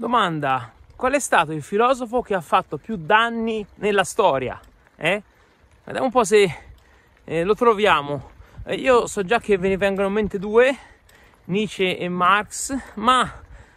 Domanda, qual è stato il filosofo che ha fatto più danni nella storia? Eh? Vediamo un po' se eh, lo troviamo. Eh, io so già che ve ne vengono in mente due, Nietzsche e Marx, ma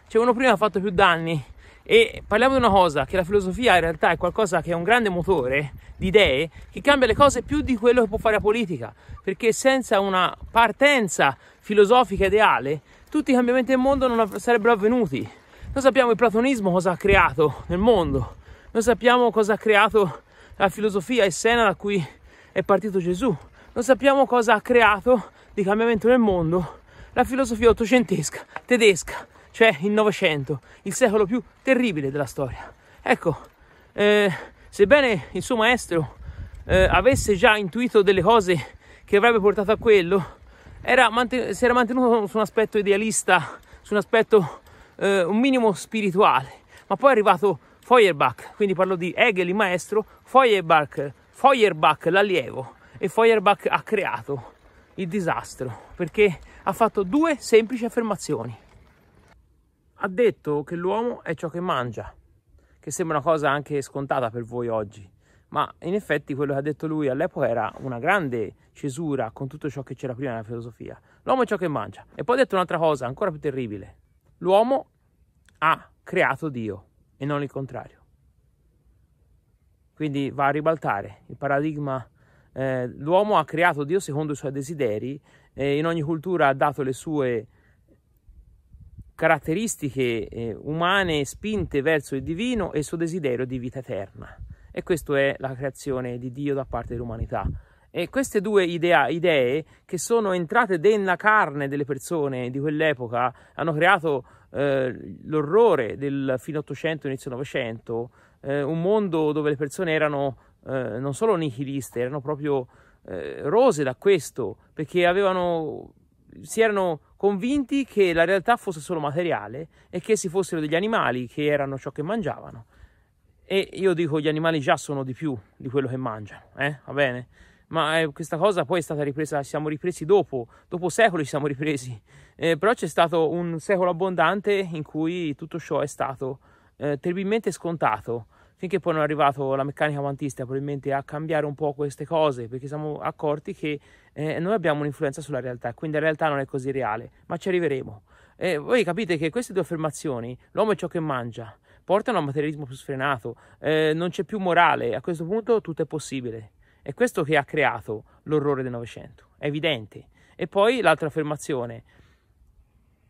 c'è uno prima che ha fatto più danni. E parliamo di una cosa, che la filosofia in realtà è qualcosa che è un grande motore di idee che cambia le cose più di quello che può fare la politica, perché senza una partenza filosofica ideale tutti i cambiamenti del mondo non sarebbero avvenuti. Noi sappiamo il platonismo cosa ha creato nel mondo, noi sappiamo cosa ha creato la filosofia essena da cui è partito Gesù, noi sappiamo cosa ha creato di cambiamento nel mondo la filosofia ottocentesca, tedesca, cioè il Novecento, il secolo più terribile della storia. Ecco, eh, sebbene il suo maestro eh, avesse già intuito delle cose che avrebbe portato a quello, era, si era mantenuto su un aspetto idealista, su un aspetto eh, un minimo spirituale. Ma poi è arrivato Feuerbach, quindi parlo di Hegel il maestro, Feuerbach, Feuerbach l'allievo e Feuerbach ha creato il disastro perché ha fatto due semplici affermazioni. Ha detto che l'uomo è ciò che mangia, che sembra una cosa anche scontata per voi oggi, ma in effetti quello che ha detto lui all'epoca era una grande cesura con tutto ciò che c'era prima nella filosofia. L'uomo è ciò che mangia. E poi ha detto un'altra cosa ancora più terribile. L'uomo ha creato Dio e non il contrario. Quindi va a ribaltare il paradigma. Eh, l'uomo ha creato Dio secondo i suoi desideri e eh, in ogni cultura ha dato le sue caratteristiche eh, umane spinte verso il divino e il suo desiderio di vita eterna. E questa è la creazione di Dio da parte dell'umanità. E queste due idea, idee che sono entrate nella carne delle persone di quell'epoca hanno creato eh, l'orrore del fine 800, inizio 900, eh, un mondo dove le persone erano eh, non solo nichiliste, erano proprio eh, rose da questo, perché avevano, si erano convinti che la realtà fosse solo materiale e che si fossero degli animali che erano ciò che mangiavano. E io dico gli animali già sono di più di quello che mangiano, eh? va bene? ma eh, questa cosa poi è stata ripresa, siamo ripresi dopo, dopo secoli ci siamo ripresi, eh, però c'è stato un secolo abbondante in cui tutto ciò è stato eh, terribilmente scontato, finché poi non è arrivato la meccanica quantistica probabilmente a cambiare un po' queste cose, perché siamo accorti che eh, noi abbiamo un'influenza sulla realtà, quindi la realtà non è così reale, ma ci arriveremo. E eh, voi capite che queste due affermazioni, l'uomo è ciò che mangia, portano a un materialismo più sfrenato, eh, non c'è più morale, a questo punto tutto è possibile. È questo che ha creato l'orrore del Novecento, è evidente. E poi l'altra affermazione,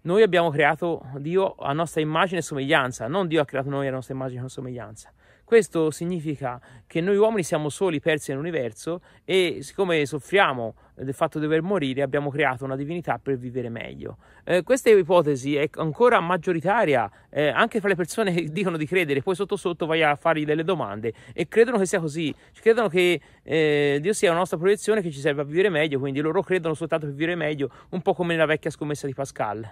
noi abbiamo creato Dio a nostra immagine e somiglianza, non Dio ha creato noi a nostra immagine e somiglianza. Questo significa che noi uomini siamo soli, persi nell'universo e siccome soffriamo del fatto di dover morire, abbiamo creato una divinità per vivere meglio. Eh, questa ipotesi è ancora maggioritaria eh, anche fra le persone che dicono di credere, poi sotto sotto vai a fargli delle domande e credono che sia così, credono che eh, Dio sia una nostra proiezione che ci serve a vivere meglio, quindi loro credono soltanto per vivere meglio, un po' come nella vecchia scommessa di Pascal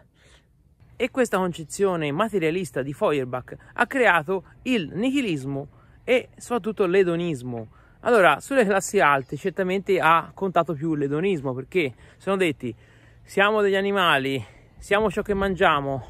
e questa concezione materialista di Feuerbach ha creato il nihilismo e soprattutto l'edonismo. Allora, sulle classi alte certamente ha contato più l'edonismo perché sono detti siamo degli animali, siamo ciò che mangiamo,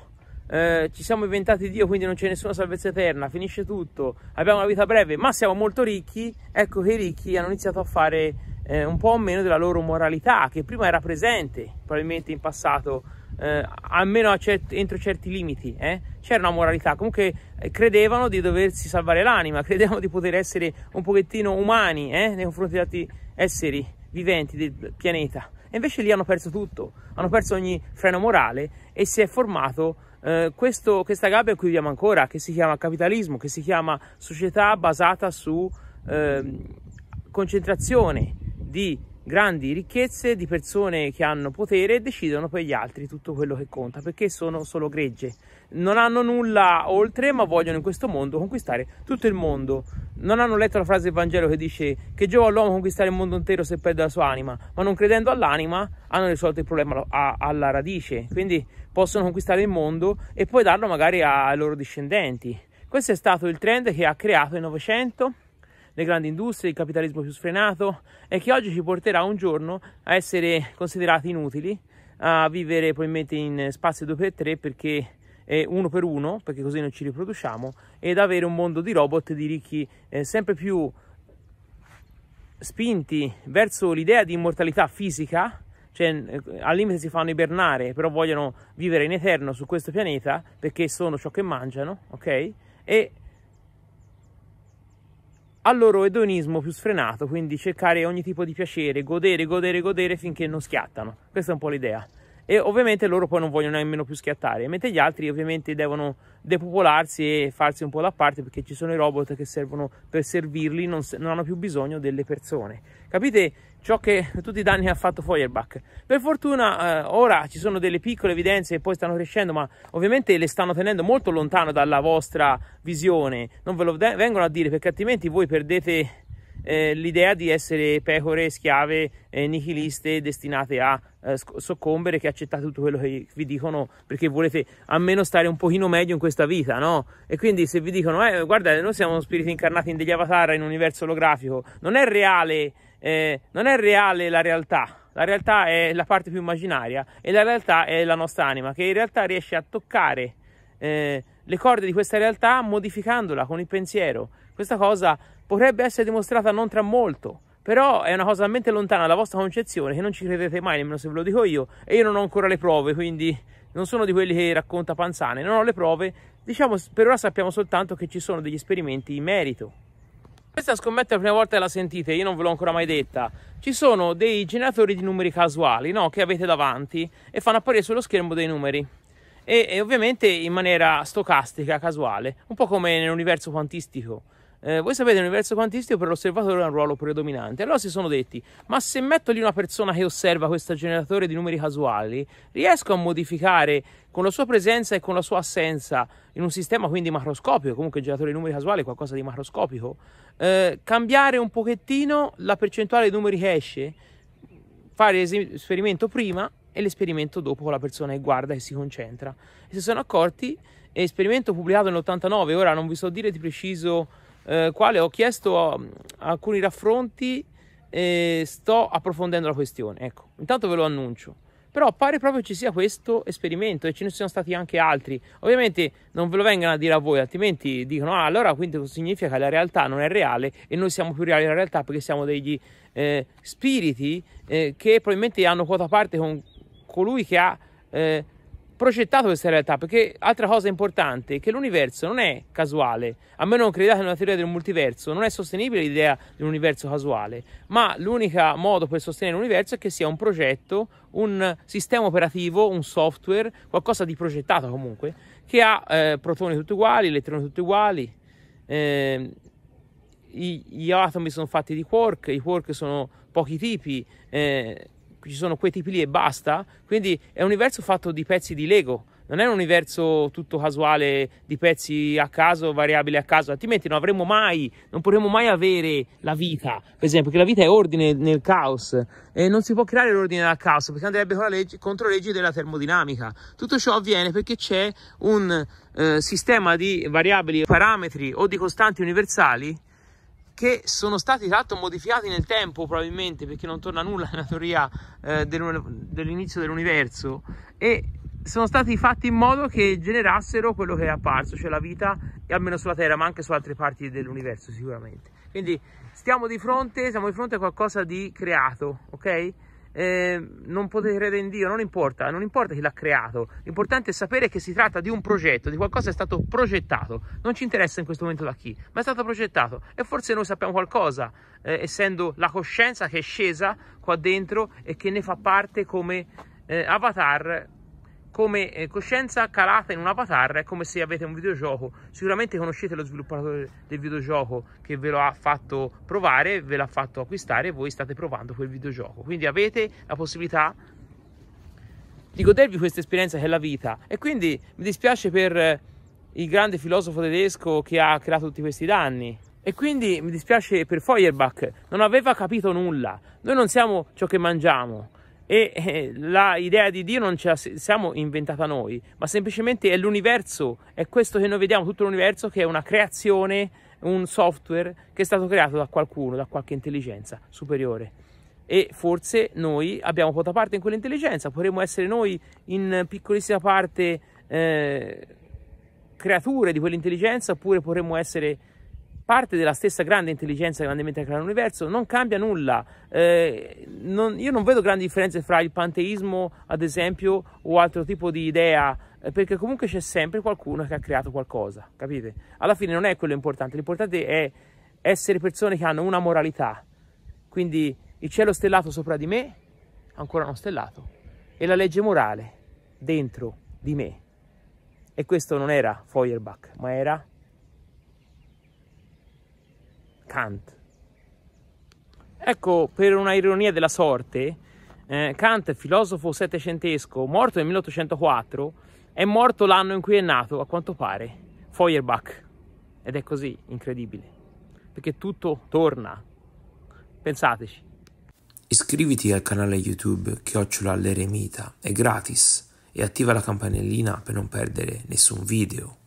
eh, ci siamo inventati Dio, quindi non c'è nessuna salvezza eterna, finisce tutto, abbiamo una vita breve, ma siamo molto ricchi, ecco che i ricchi hanno iniziato a fare eh, un po' meno della loro moralità, che prima era presente, probabilmente in passato eh, almeno cet- entro certi limiti, eh? c'era una moralità, comunque eh, credevano di doversi salvare l'anima, credevano di poter essere un pochettino umani eh, nei confronti di altri esseri viventi del pianeta. E invece lì hanno perso tutto, hanno perso ogni freno morale e si è formato eh, questo, questa gabbia in cui viviamo ancora, che si chiama capitalismo, che si chiama società basata su ehm, concentrazione di grandi ricchezze di persone che hanno potere e decidono per gli altri tutto quello che conta perché sono solo gregge non hanno nulla oltre ma vogliono in questo mondo conquistare tutto il mondo non hanno letto la frase del Vangelo che dice che giova all'uomo conquistare il mondo intero se perde la sua anima ma non credendo all'anima hanno risolto il problema alla radice quindi possono conquistare il mondo e poi darlo magari ai loro discendenti questo è stato il trend che ha creato il Novecento le grandi industrie, il capitalismo più sfrenato e che oggi ci porterà un giorno a essere considerati inutili, a vivere probabilmente in spazi 2x3 perché uno per uno, perché così non ci riproduciamo, ed avere un mondo di robot di ricchi eh, sempre più spinti verso l'idea di immortalità fisica, cioè eh, al limite si fanno ibernare, però vogliono vivere in eterno su questo pianeta perché sono ciò che mangiano, ok? E al loro edonismo più sfrenato, quindi cercare ogni tipo di piacere, godere, godere, godere finché non schiattano. Questa è un po' l'idea e ovviamente loro poi non vogliono nemmeno più schiattare, mentre gli altri ovviamente devono depopolarsi e farsi un po' da parte perché ci sono i robot che servono per servirli, non, non hanno più bisogno delle persone. Capite ciò che tutti i danni ha fatto Feuerbach? Per fortuna eh, ora ci sono delle piccole evidenze che poi stanno crescendo, ma ovviamente le stanno tenendo molto lontano dalla vostra visione, non ve lo vengono a dire perché altrimenti voi perdete eh, l'idea di essere pecore, schiave, eh, nichiliste destinate a eh, soccombere, che accettate tutto quello che vi dicono perché volete almeno stare un pochino meglio in questa vita, no? E quindi se vi dicono, eh, guardate, noi siamo spiriti incarnati in degli avatar in un universo olografico, non è reale, eh, non è reale la realtà. La realtà è la parte più immaginaria e la realtà è la nostra anima che in realtà riesce a toccare eh, le corde di questa realtà modificandola con il pensiero questa cosa potrebbe essere dimostrata non tra molto, però è una cosa talmente lontana dalla vostra concezione che non ci credete mai, nemmeno se ve lo dico io, e io non ho ancora le prove, quindi non sono di quelli che racconta Panzane, non ho le prove, diciamo per ora sappiamo soltanto che ci sono degli esperimenti in merito. Questa scommetta è la prima volta che la sentite, io non ve l'ho ancora mai detta. Ci sono dei generatori di numeri casuali no? che avete davanti e fanno apparire sullo schermo dei numeri. E, e ovviamente in maniera stocastica, casuale, un po' come nell'universo quantistico. Eh, voi sapete, l'universo quantistico per l'osservatore ha un ruolo predominante. Allora si sono detti: ma se metto lì una persona che osserva questo generatore di numeri casuali, riesco a modificare con la sua presenza e con la sua assenza in un sistema quindi macroscopico, comunque il generatore di numeri casuali è qualcosa di macroscopico, eh, cambiare un pochettino la percentuale di numeri che esce, fare l'esperimento prima e l'esperimento dopo con la persona che guarda e si concentra. E si sono accorti, esperimento pubblicato nell'89, ora non vi so dire di preciso eh, quale ho chiesto mm, alcuni raffronti e sto approfondendo la questione. Ecco, intanto ve lo annuncio. Però pare proprio ci sia questo esperimento e ce ne siano stati anche altri. Ovviamente non ve lo vengano a dire a voi, altrimenti dicono: ah, allora quindi significa che la realtà non è reale e noi siamo più reali della realtà perché siamo degli eh, spiriti eh, che probabilmente hanno quota parte con colui che ha eh, progettato questa realtà, perché altra cosa importante è che l'universo non è casuale, a meno non crediate nella teoria del multiverso, non è sostenibile l'idea di un universo casuale, ma l'unico modo per sostenere l'universo è che sia un progetto, un sistema operativo, un software, qualcosa di progettato comunque, che ha eh, protoni tutti uguali, elettroni tutti uguali, eh, gli, gli atomi sono fatti di quark, i quark sono pochi tipi, eh, ci sono quei tipi lì e basta. Quindi è un universo fatto di pezzi di Lego, non è un universo tutto casuale di pezzi a caso, variabili a caso, altrimenti non avremo mai, non potremo mai avere la vita, per esempio, che la vita è ordine nel caos e non si può creare l'ordine dal caos perché andrebbe con legge, contro le leggi della termodinamica. Tutto ciò avviene perché c'è un eh, sistema di variabili, parametri o di costanti universali che sono stati tra l'altro modificati nel tempo probabilmente perché non torna nulla nella teoria eh, dell'inizio dell'universo e sono stati fatti in modo che generassero quello che è apparso, cioè la vita e almeno sulla Terra ma anche su altre parti dell'universo sicuramente. Quindi stiamo di fronte, siamo di fronte a qualcosa di creato, ok? eh, non potete credere in Dio, non importa, non importa chi l'ha creato, l'importante è sapere che si tratta di un progetto, di qualcosa che è stato progettato, non ci interessa in questo momento da chi, ma è stato progettato e forse noi sappiamo qualcosa, eh, essendo la coscienza che è scesa qua dentro e che ne fa parte come eh, avatar come eh, coscienza calata in una patarra è come se avete un videogioco sicuramente conoscete lo sviluppatore del videogioco che ve lo ha fatto provare ve l'ha fatto acquistare e voi state provando quel videogioco quindi avete la possibilità di godervi questa esperienza che è la vita e quindi mi dispiace per eh, il grande filosofo tedesco che ha creato tutti questi danni e quindi mi dispiace per Feuerbach non aveva capito nulla noi non siamo ciò che mangiamo e eh, idea di Dio non ce la siamo inventata noi, ma semplicemente è l'universo, è questo che noi vediamo, tutto l'universo che è una creazione, un software che è stato creato da qualcuno, da qualche intelligenza superiore. E forse noi abbiamo quota parte in quell'intelligenza, potremmo essere noi in piccolissima parte eh, creature di quell'intelligenza, oppure potremmo essere parte della stessa grande intelligenza grandemente creata l'universo, non cambia nulla. Eh, non, io non vedo grandi differenze fra il panteismo, ad esempio, o altro tipo di idea, eh, perché comunque c'è sempre qualcuno che ha creato qualcosa, capite? Alla fine non è quello importante, l'importante è essere persone che hanno una moralità. Quindi il cielo stellato sopra di me, ancora non stellato, e la legge morale dentro di me. E questo non era Feuerbach, ma era Kant. Ecco, per una ironia della sorte, eh, Kant, filosofo settecentesco, morto nel 1804, è morto l'anno in cui è nato, a quanto pare, Feuerbach. Ed è così incredibile, perché tutto torna. Pensateci. Iscriviti al canale YouTube Chiocciola l'Eremita, è gratis, e attiva la campanellina per non perdere nessun video.